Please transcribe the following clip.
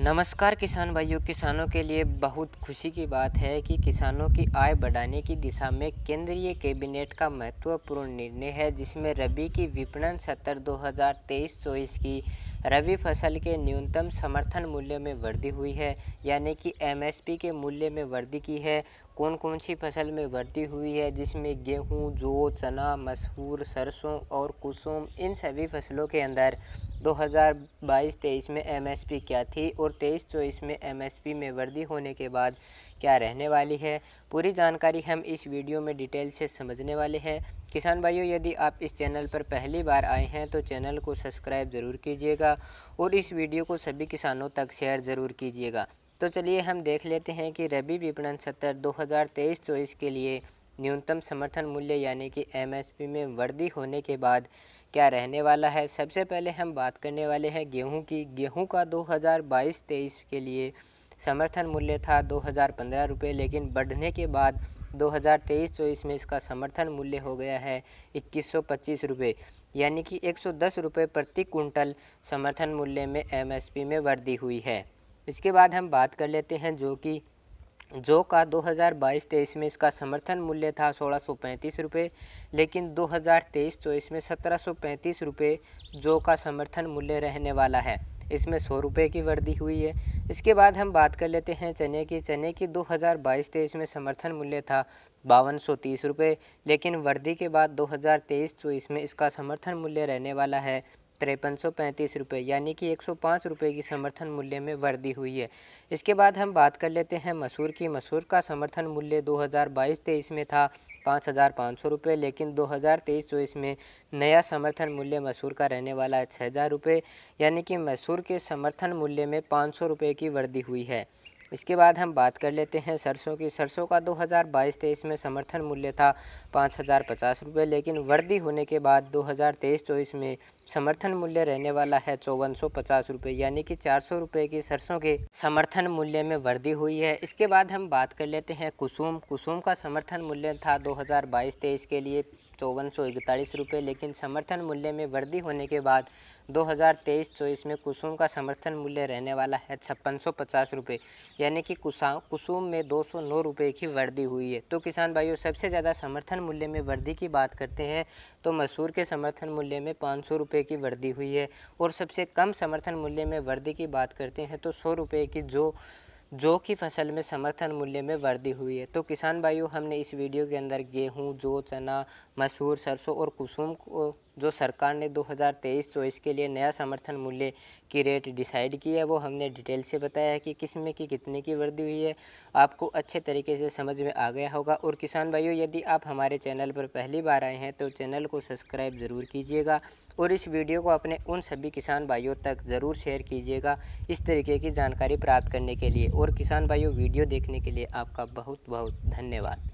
नमस्कार किसान भाइयों किसानों के लिए बहुत खुशी की बात है कि किसानों की आय बढ़ाने की दिशा में केंद्रीय कैबिनेट का महत्वपूर्ण निर्णय है जिसमें रबी की विपणन सत्र 2023-24 की रबी फसल के न्यूनतम समर्थन मूल्य में वृद्धि हुई है यानी कि एमएसपी के मूल्य में वृद्धि की है कौन कौन सी फसल में वृद्धि हुई है जिसमें गेहूँ जौ चना मसूर सरसों और कुसुम इन सभी फसलों के अंदर 2022-23 में एमएसपी क्या थी और 23-24 में एमएसपी में वृद्धि होने के बाद क्या रहने वाली है पूरी जानकारी हम इस वीडियो में डिटेल से समझने वाले हैं किसान भाइयों यदि आप इस चैनल पर पहली बार आए हैं तो चैनल को सब्सक्राइब ज़रूर कीजिएगा और इस वीडियो को सभी किसानों तक शेयर ज़रूर कीजिएगा तो चलिए हम देख लेते हैं कि रबी विपणन सत्र 2023-24 के लिए न्यूनतम समर्थन मूल्य यानी कि एमएसपी में वृद्धि होने के बाद क्या रहने वाला है सबसे पहले हम बात करने वाले हैं गेहूं की गेहूं का 2022-23 के लिए समर्थन मूल्य था दो हज़ार लेकिन बढ़ने के बाद 2023-24 में इसका समर्थन मूल्य हो गया है इक्कीस सौ यानी कि एक सौ प्रति कुंटल समर्थन मूल्य में एमएसपी में वृद्धि हुई है इसके बाद हम बात कर लेते हैं जो कि जो का 2022-23 में इसका समर्थन मूल्य था सोलह सौ पैंतीस रुपये लेकिन 2023-24 में सत्रह सौ पैंतीस रुपये जो का समर्थन मूल्य रहने वाला है इसमें सौ रुपये की वृद्धि हुई है इसके बाद हम बात कर लेते हैं चने की चने की 2022-23 में समर्थन मूल्य था बावन सौ तीस रुपये लेकिन वृद्धि के बाद 2023-24 में इसका समर्थन मूल्य रहने वाला है तिरपन सौ पैंतीस रुपये यानी कि एक सौ पाँच रुपये की समर्थन मूल्य में वृद्धि हुई है इसके बाद हम बात कर लेते हैं मसूर की मसूर का समर्थन मूल्य दो हज़ार बाईस तेईस में था पाँच हज़ार पाँच सौ रुपये लेकिन दो हज़ार तेईस चौबीस में नया समर्थन मूल्य मसूर का रहने वाला है छः हज़ार रुपये यानी कि मसूर के समर्थन मूल्य में पाँच सौ रुपये की वृद्धि हुई है इसके बाद हम बात कर लेते हैं सरसों की सरसों का 2022 हज़ार में समर्थन मूल्य था पाँच हज़ार पचास रुपये लेकिन वर्दी होने के बाद 2023-24 में समर्थन मूल्य रहने वाला है चौवन सौ पचास रुपये यानी कि चार सौ रुपये की सरसों के समर्थन मूल्य में वृद्धि हुई है इसके बाद हम बात कर लेते हैं कुसुम कुसुम का समर्थन मूल्य था दो हज़ार के लिए चौवन सौ इकतालीस रुपये लेकिन समर्थन मूल्य में वृद्धि होने के बाद 2023-24 में कुसुम का समर्थन मूल्य रहने वाला है छप्पन सौ पचास रुपये यानी कि कुसा कुसुम में दो सौ नौ रुपये की वृद्धि हुई है तो किसान भाइयों सबसे ज़्यादा समर्थन मूल्य में वृद्धि की बात करते हैं तो मसूर के समर्थन मूल्य में पाँच सौ रुपये की वृद्धि हुई है और सबसे कम समर्थन मूल्य में वृद्धि की बात करते हैं तो सौ रुपये की जो जो कि फसल में समर्थन मूल्य में वृद्धि हुई है तो किसान भाइयों हमने इस वीडियो के अंदर गेहूँ जो चना मसूर सरसों और कुसुम को जो सरकार ने 2023-24 के लिए नया समर्थन मूल्य की रेट डिसाइड की है वो हमने डिटेल से बताया है कि किस में की कितने की वृद्धि हुई है आपको अच्छे तरीके से समझ में आ गया होगा और किसान भाइयों यदि आप हमारे चैनल पर पहली बार आए हैं तो चैनल को सब्सक्राइब ज़रूर कीजिएगा और इस वीडियो को अपने उन सभी किसान भाइयों तक ज़रूर शेयर कीजिएगा इस तरीके की जानकारी प्राप्त करने के लिए और किसान भाइयों वीडियो देखने के लिए आपका बहुत बहुत धन्यवाद